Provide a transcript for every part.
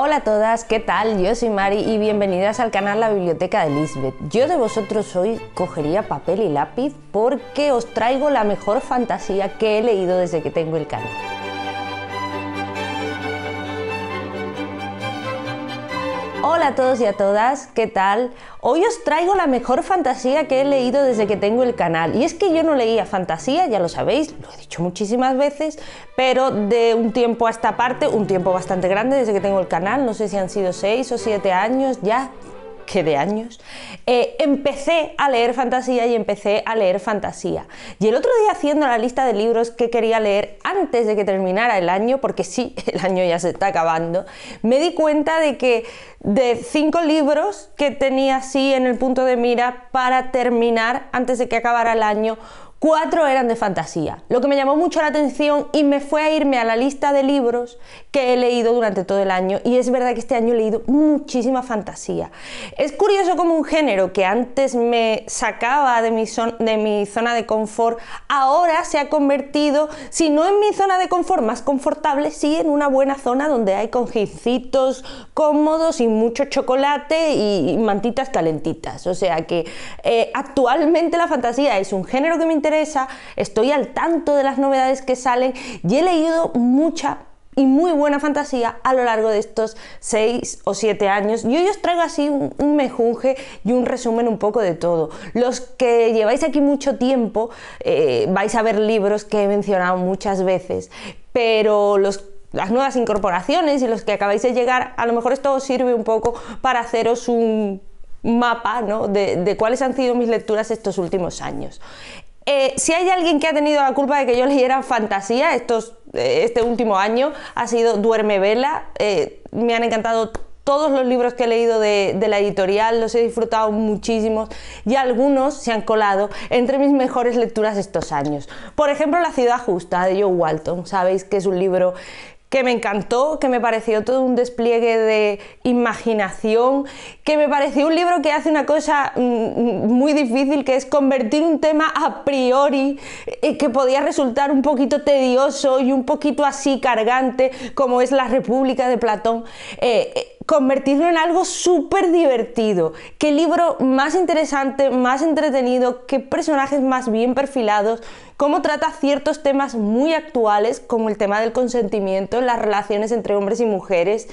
Hola a todas, ¿qué tal? Yo soy Mari y bienvenidas al canal La Biblioteca de Lisbeth. Yo de vosotros hoy cogería papel y lápiz porque os traigo la mejor fantasía que he leído desde que tengo el canal. a todos y a todas, ¿qué tal? Hoy os traigo la mejor fantasía que he leído desde que tengo el canal. Y es que yo no leía fantasía, ya lo sabéis, lo he dicho muchísimas veces, pero de un tiempo a esta parte, un tiempo bastante grande desde que tengo el canal, no sé si han sido 6 o 7 años ya, que de años, eh, empecé a leer fantasía y empecé a leer fantasía. Y el otro día haciendo la lista de libros que quería leer antes de que terminara el año, porque sí, el año ya se está acabando, me di cuenta de que de cinco libros que tenía así en el punto de mira para terminar antes de que acabara el año, cuatro eran de fantasía, lo que me llamó mucho la atención y me fue a irme a la lista de libros que he leído durante todo el año y es verdad que este año he leído muchísima fantasía. Es curioso como un género que antes me sacaba de mi, zona de confort, ahora se ha convertido, si no en mi zona de confort más confortable, sí en una buena zona donde hay conjitos cómodos y mucho chocolate y, mantitas calentitas. O sea que eh, actualmente la fantasía es un género que me interesa estoy al tanto de las novedades que salen y he leído mucha y muy buena fantasía a lo largo de estos 6 o 7 años. Y hoy os traigo así un, mejunje y un resumen un poco de todo. Los que lleváis aquí mucho tiempo eh, vais a ver libros que he mencionado muchas veces, pero las nuevas incorporaciones y los que acabáis de llegar, a lo mejor esto os sirve un poco para haceros un mapa de, cuáles han sido mis lecturas estos últimos años. Eh, si hay alguien que ha tenido la culpa de que yo leyera fantasía estos, eh, este último año, ha sido Duerme Vela. Eh, me han encantado todos los libros que he leído de, de, la editorial, los he disfrutado muchísimos y algunos se han colado entre mis mejores lecturas estos años. Por ejemplo, La ciudad justa de Joe Walton, sabéis que es un libro que me encantó, que me pareció todo un despliegue de imaginación, que me pareció un libro que hace una cosa mm, muy difícil, que es convertir un tema a priori, eh, que podía resultar un poquito tedioso y un poquito así cargante, como es la República de Platón. Eh, eh, convertirlo en algo súper divertido. Qué libro más interesante, más entretenido, qué personajes más bien perfilados, cómo trata ciertos temas muy actuales, como el tema del consentimiento, las relaciones entre hombres y mujeres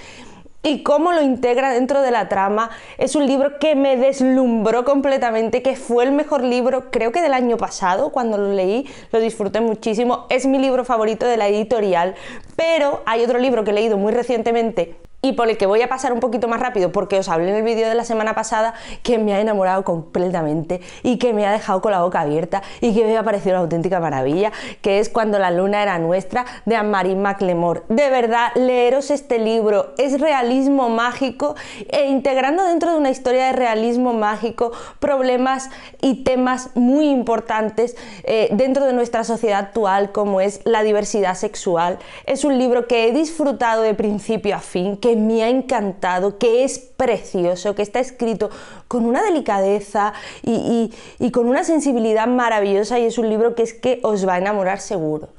y cómo lo integra dentro de la trama. Es un libro que me deslumbró completamente, que fue el mejor libro, creo que del año pasado, cuando lo leí, lo disfruté muchísimo. Es mi libro favorito de la editorial, pero hay otro libro que he leído muy recientemente y por el que voy a pasar un poquito más rápido porque os hablé en el vídeo de la semana pasada que me ha enamorado completamente y que me ha dejado con la boca abierta y que me ha parecido una auténtica maravilla, que es Cuando la luna era nuestra de Anne-Marie McLemore. De verdad, leeros este libro, es realismo mágico e integrando dentro de una historia de realismo mágico problemas y temas muy importantes eh, dentro de nuestra sociedad actual como es la diversidad sexual. Es un libro que he disfrutado de principio a fin, que me ha encantado, que es precioso, que está escrito con una delicadeza y, con una sensibilidad maravillosa y es un libro que es que os va a enamorar seguro.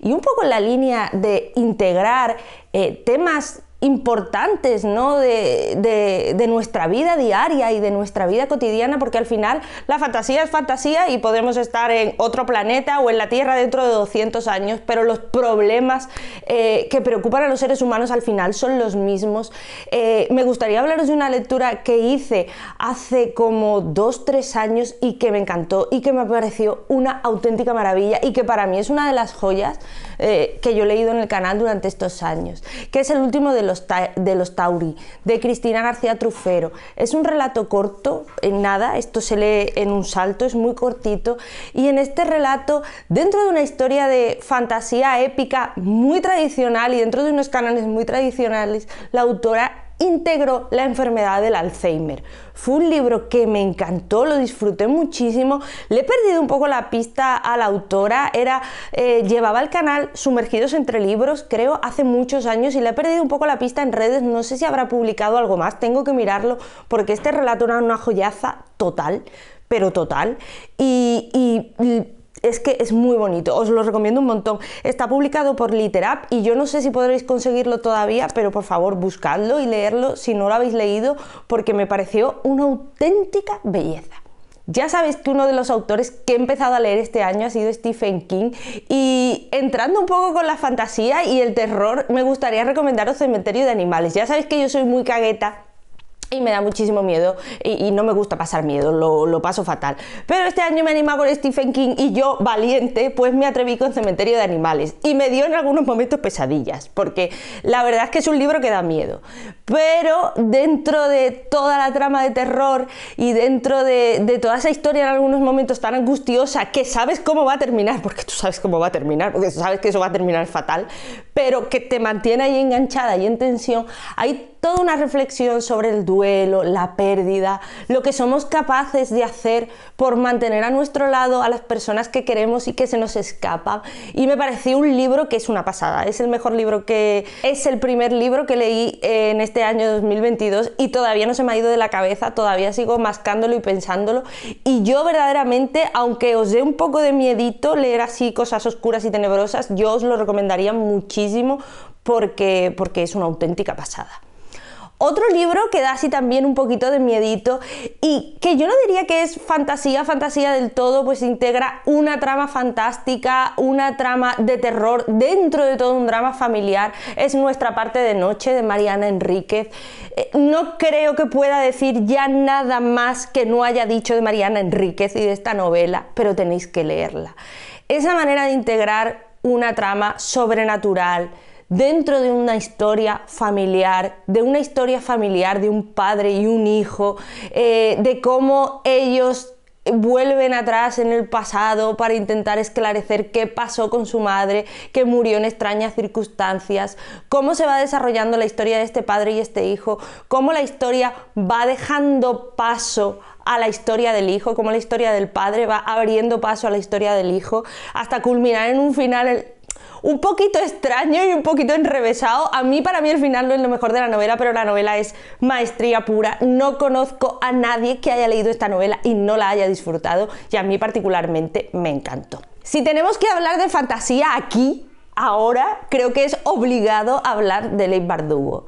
Y un poco en la línea de integrar eh, temas importantes ¿no? de, nuestra vida diaria y de nuestra vida cotidiana, porque al final la fantasía es fantasía y podemos estar en otro planeta o en la Tierra dentro de 200 años, pero los problemas eh, que preocupan a los seres humanos al final son los mismos. Eh, me gustaría hablaros de una lectura que hice hace como 2-3 años y que me encantó y que me pareció una auténtica maravilla y que para mí es una de las joyas eh, que yo he leído en el canal durante estos años, que es el último de los, de los Tauri, de Cristina García Trufero. Es un relato corto, en nada, esto se lee en un salto, es muy cortito, y en este relato, dentro de una historia de fantasía épica muy tradicional y dentro de unos canales muy tradicionales, la autora integró la enfermedad del Alzheimer. Fue un libro que me encantó, lo disfruté muchísimo. Le he perdido un poco la pista a la autora. Era, eh, llevaba el canal Sumergidos entre Libros, creo, hace muchos años y le he perdido un poco la pista en redes. No sé si habrá publicado algo más, tengo que mirarlo porque este relato era una joyaza total pero total. Y, y, es que es muy bonito, os lo recomiendo un montón. Está publicado por Literap y yo no sé si podréis conseguirlo todavía, pero por favor buscadlo y leerlo si no lo habéis leído porque me pareció una auténtica belleza. Ya sabéis que uno de los autores que he empezado a leer este año ha sido Stephen King y entrando un poco con la fantasía y el terror me gustaría recomendaros Cementerio de Animales. Ya sabéis que yo soy muy cagueta y me da muchísimo miedo y, no me gusta pasar miedo, lo, paso fatal. Pero este año me animaba con Stephen King y yo, valiente, pues me atreví con Cementerio de Animales y me dio en algunos momentos pesadillas, porque la verdad es que es un libro que da miedo. Pero dentro de toda la trama de terror y dentro de, de toda esa historia en algunos momentos tan angustiosa que sabes cómo va a terminar, porque tú sabes cómo va a terminar, porque tú sabes que eso va a terminar fatal, pero que te mantiene ahí enganchada y en tensión, hay toda una reflexión sobre el duelo, la pérdida, lo que somos capaces de hacer por mantener a nuestro lado a las personas que queremos y que se nos escapan. Y me pareció un libro que es una pasada, es el mejor libro que... es el primer libro que leí en este año 2022 y todavía no se me ha ido de la cabeza, todavía sigo mascándolo y pensándolo. Y yo verdaderamente, aunque os dé un poco de miedito leer así cosas oscuras y tenebrosas, yo os lo recomendaría muchísimo porque, porque es una auténtica pasada. Otro libro que da así también un poquito de miedito y que yo no diría que es fantasía, fantasía del todo, pues integra una trama fantástica, una trama de terror dentro de todo un drama familiar. Es nuestra parte de noche de Mariana Enríquez. Eh, no creo que pueda decir ya nada más que no haya dicho de Mariana Enríquez y de esta novela, pero tenéis que leerla. Esa manera de integrar una trama sobrenatural, dentro de una historia familiar, de una historia familiar de un padre y un hijo, eh, de cómo ellos vuelven atrás en el pasado para intentar esclarecer qué pasó con su madre, que murió en extrañas circunstancias, cómo se va desarrollando la historia de este padre y este hijo, cómo la historia va dejando paso a la historia del hijo, cómo la historia del padre va abriendo paso a la historia del hijo, hasta culminar en un final un poquito extraño y un poquito enrevesado. A mí, para mí, el final no es lo mejor de la novela, pero la novela es maestría pura. No conozco a nadie que haya leído esta novela y no la haya disfrutado, y a mí particularmente me encantó. Si tenemos que hablar de fantasía aquí, ahora, creo que es obligado hablar de Leigh Bardugo.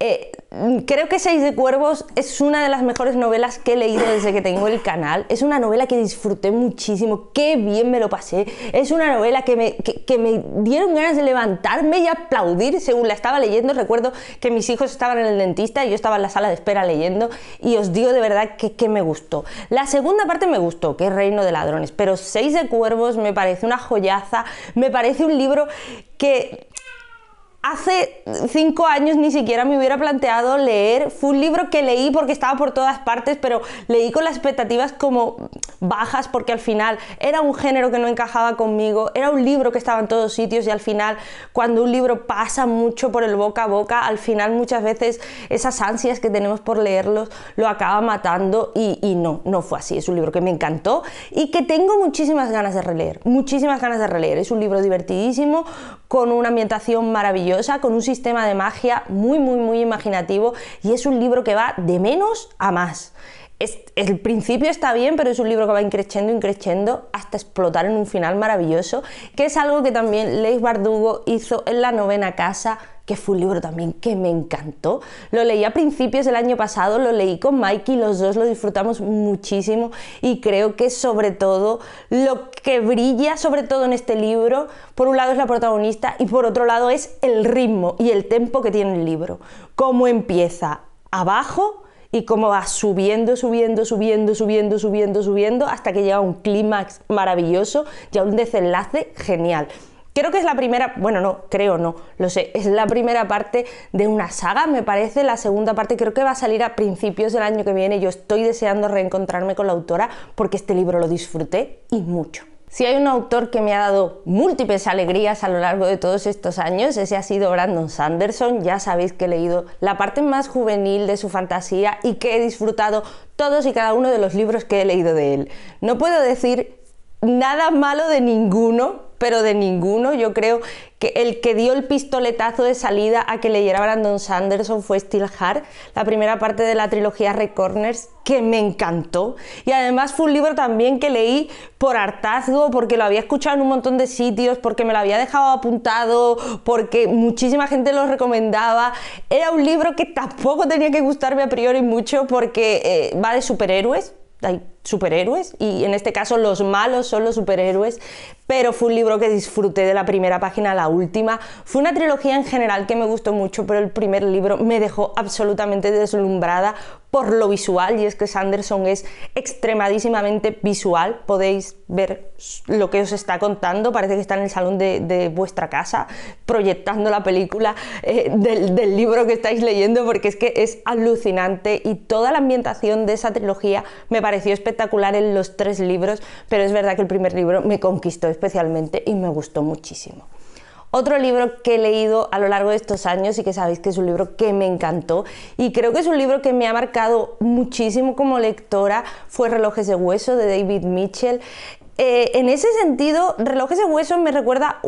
Eh, Mm, creo que Seis de Cuervos es una de las mejores novelas que he leído desde que tengo el canal. Es una novela que disfruté muchísimo, qué bien me lo pasé. Es una novela que me, me dieron ganas de levantarme y aplaudir según la estaba leyendo. Recuerdo que mis hijos estaban en el dentista y yo estaba en la sala de espera leyendo y os digo de verdad que, que me gustó. La segunda parte me gustó, que es Reino de Ladrones, pero Seis de Cuervos me parece una joyaza, me parece un libro que hace cinco años ni siquiera me hubiera planteado leer. Fue un libro que leí porque estaba por todas partes, pero leí con las expectativas como bajas porque al final era un género que no encajaba conmigo, era un libro que estaba en todos sitios y al final cuando un libro pasa mucho por el boca a boca, al final muchas veces esas ansias que tenemos por leerlos lo acaba matando y, y no, no fue así. Es un libro que me encantó y que tengo muchísimas ganas de releer, muchísimas ganas de releer. Es un libro divertidísimo con una ambientación maravillosa con un sistema de magia muy, muy, muy imaginativo y es un libro que va de menos a más. el principio está bien, pero es un libro que va increciendo, increciendo hasta explotar en un final maravilloso, que es algo que también Leis Bardugo hizo en La Novena Casa que fue un libro también que me encantó. Lo leí a principios del año pasado, lo leí con y los dos lo disfrutamos muchísimo y creo que sobre todo lo que brilla sobre todo en este libro, por un lado es la protagonista y por otro lado es el ritmo y el tempo que tiene el libro. Cómo empieza abajo, y cómo va subiendo, subiendo, subiendo, subiendo, subiendo, subiendo, hasta que llega a un clímax maravilloso y a un desenlace genial. Creo que es la primera, bueno, no, creo no, lo sé, es la primera parte de una saga, me parece, la segunda parte creo que va a salir a principios del año que viene, yo estoy deseando reencontrarme con la autora porque este libro lo disfruté y mucho. Si hay un autor que me ha dado múltiples alegrías a lo largo de todos estos años, ese ha sido Brandon Sanderson. Ya sabéis que he leído la parte más juvenil de su fantasía y que he disfrutado todos y cada uno de los libros que he leído de él. No puedo decir nada malo de ninguno, pero de ninguno. Yo creo que el que dio el pistoletazo de salida a que leyera Brandon Sanderson fue Still la primera parte de la trilogía Recorners, que me encantó. Y además fue un libro también que leí por hartazgo, porque lo había escuchado en un montón de sitios, porque me lo había dejado apuntado, porque muchísima gente lo recomendaba. Era un libro que tampoco tenía que gustarme a priori mucho, porque eh, va de superhéroes superhéroes y en este caso los malos son los superhéroes, pero fue un libro que disfruté de la primera página a la última. Fue una trilogía en general que me gustó mucho, pero el primer libro me dejó absolutamente deslumbrada por lo visual y es que Sanderson es extremadísimamente visual, podéis ver lo que os está contando, parece que está en el salón de, vuestra casa proyectando la película eh, del, del libro que estáis leyendo porque es que es alucinante y toda la ambientación de esa trilogía me pareció espectacular espectacular en los tres libros, pero es verdad que el primer libro me conquistó especialmente y me gustó muchísimo. Otro libro que he leído a lo largo de estos años y que sabéis que es un libro que me encantó y creo que es un libro que me ha marcado muchísimo como lectora fue Relojes de Hueso de David Mitchell. Eh, en ese sentido, Relojes de Hueso me recuerda,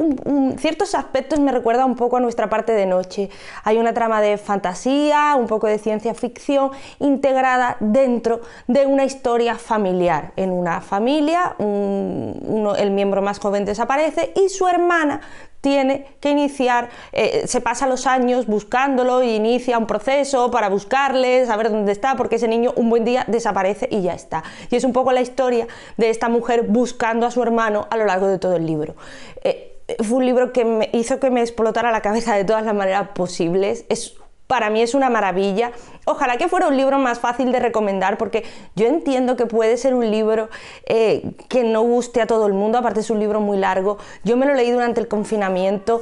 ciertos aspectos me recuerda un poco a nuestra parte de noche. Hay una trama de fantasía, un poco de ciencia ficción integrada dentro de una historia familiar. En una familia, el miembro más joven desaparece y su hermana tiene que iniciar, eh, se pasa los años buscándolo y inicia un proceso para buscarle, saber dónde está, porque ese niño un buen día desaparece y ya está. Y es un poco la historia de esta mujer buscando a su hermano a lo largo de todo el libro. Eh, fue un libro que me hizo que me explotara la cabeza de todas las maneras posibles. Es para mí es una maravilla. Ojalá que fuera un libro más fácil de recomendar, porque yo entiendo que puede ser un libro eh, que no guste a todo el mundo, aparte es un libro muy largo. Yo me lo leí durante el confinamiento,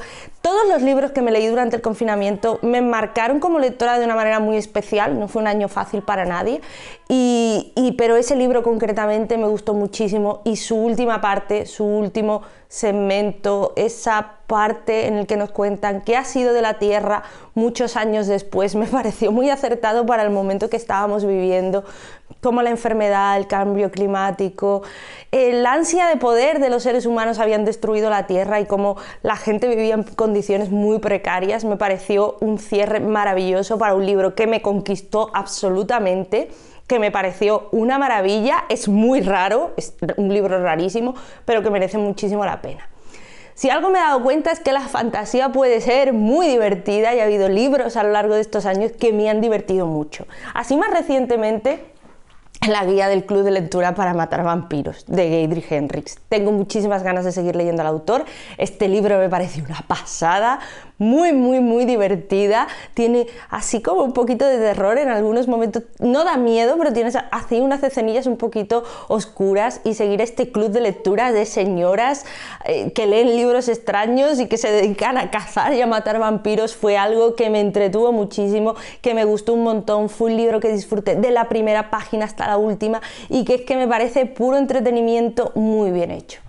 todos los libros que me leí durante el confinamiento me marcaron como lectora de una manera muy especial, no fue un año fácil para nadie, y, pero ese libro concretamente me gustó muchísimo y su última parte, su último segmento, esa parte en el que nos cuentan qué ha sido de la Tierra muchos años después, me pareció muy acertado para el momento que estábamos viviendo, como la enfermedad, el cambio climático, eh, la ansia de poder de los seres humanos habían destruido la Tierra y cómo la gente vivía en condiciones muy precarias, me pareció un cierre maravilloso para un libro que me conquistó absolutamente que me pareció una maravilla, es muy raro, es un libro rarísimo, pero que merece muchísimo la pena. Si algo me he dado cuenta es que la fantasía puede ser muy divertida y ha habido libros a lo largo de estos años que me han divertido mucho. Así más recientemente la guía del Club de Lectura para Matar Vampiros de Gaydrich Henrix. Tengo muchísimas ganas de seguir leyendo al autor. Este libro me parece una pasada muy, muy, muy divertida. Tiene así como un poquito de terror en algunos momentos. No da miedo, pero tiene así unas escenillas un poquito oscuras y seguir este club de lectura de señoras eh, que leen libros extraños y que se dedican a cazar y a matar vampiros fue algo que me entretuvo muchísimo, que me gustó un montón. Fue un libro que disfruté de la primera página hasta la última y que es que me parece puro entretenimiento muy bien hecho.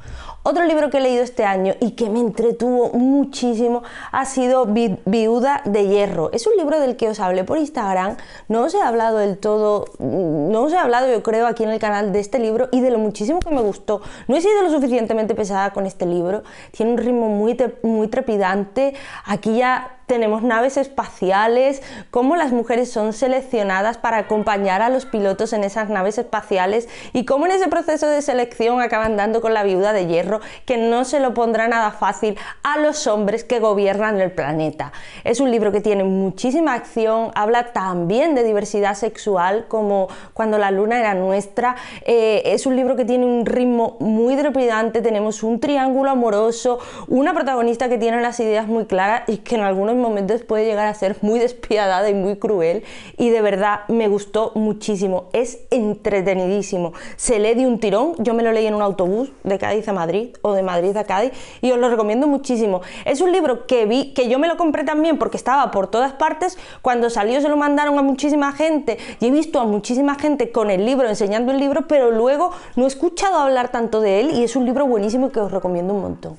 Otro libro que he leído este año y que me entretuvo muchísimo ha sido Viuda de Hierro. Es un libro del que os hablé por Instagram. No os he hablado del todo, mm, no os he hablado yo creo aquí en el canal de este libro y de lo muchísimo que me gustó. No he sido lo suficientemente pesada con este libro. Tiene un ritmo muy, muy trepidante. Aquí ya tenemos naves espaciales, cómo las mujeres son seleccionadas para acompañar a los pilotos en esas naves espaciales y cómo en ese proceso de selección acaban dando con la viuda de hierro, que no se lo pondrá nada fácil a los hombres que gobiernan el planeta. Es un libro que tiene muchísima acción, habla también de diversidad sexual como cuando la luna era nuestra, eh, es un libro que tiene un ritmo muy trepidante, tenemos un triángulo amoroso, una protagonista que tiene las ideas muy claras y que en algunos momentos puede llegar a ser muy despiadada y muy cruel y de verdad me gustó muchísimo, es entretenidísimo. Se lee de un tirón, yo me lo leí en un autobús de Cádiz a Madrid o de Madrid a Cádiz y os lo recomiendo muchísimo. Es un libro que vi, que yo me lo compré también porque estaba por todas partes, cuando salió se lo mandaron a muchísima gente y he visto a muchísima gente con el libro, enseñando el libro, pero luego no he escuchado hablar tanto de él y es un libro buenísimo que os recomiendo un montón.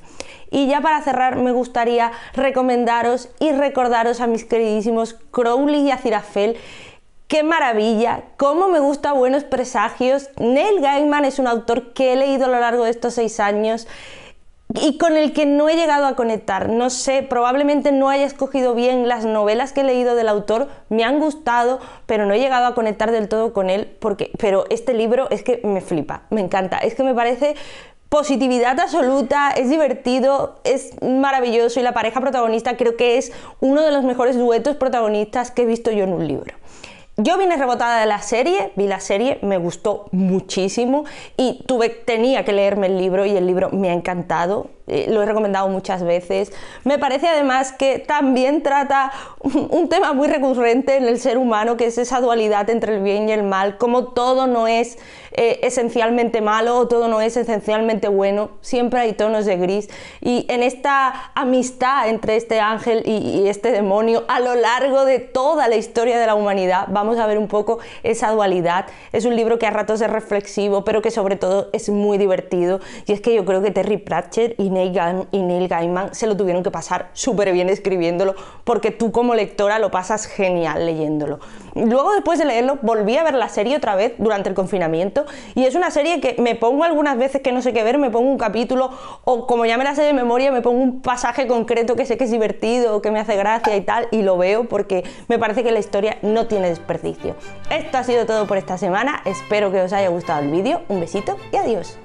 Y ya para cerrar me gustaría recomendaros y recordaros a mis queridísimos Crowley y acirafel ¡Qué maravilla! ¡Cómo me gusta Buenos Presagios! Neil Gaiman es un autor que he leído a lo largo de estos seis años y con el que no he llegado a conectar. No sé, probablemente no haya escogido bien las novelas que he leído del autor, me han gustado, pero no he llegado a conectar del todo con él porque pero este libro es que me flipa, me encanta, es que me parece positividad absoluta, es divertido, es maravilloso y la pareja protagonista creo que es uno de los mejores duetos protagonistas que he visto yo en un libro. Yo vine rebotada de la serie, vi la serie, me gustó muchísimo y tuve, tenía que leerme el libro y el libro me ha encantado. Eh, lo he recomendado muchas veces. Me parece además que también trata un, tema muy recurrente en el ser humano, que es esa dualidad entre el bien y el mal, como todo no es eh, esencialmente malo o todo no es esencialmente bueno, siempre hay tonos de gris. Y en esta amistad entre este ángel y, y este demonio, a lo largo de toda la historia de la humanidad, vamos a ver un poco esa dualidad. Es un libro que a ratos es reflexivo, pero que sobre todo es muy divertido. Y es que yo creo que Terry Pratchett y y Neil Gaiman se lo tuvieron que pasar súper bien escribiéndolo, porque tú como lectora lo pasas genial leyéndolo. Luego, después de leerlo, volví a ver la serie otra vez durante el confinamiento, y es una serie que me pongo algunas veces que no sé qué ver, me pongo un capítulo, o como ya me la sé de memoria, me pongo un pasaje concreto que sé que es divertido, que me hace gracia y tal, y lo veo porque me parece que la historia no tiene desperdicio. Esto ha sido todo por esta semana, espero que os haya gustado el vídeo, un besito y adiós.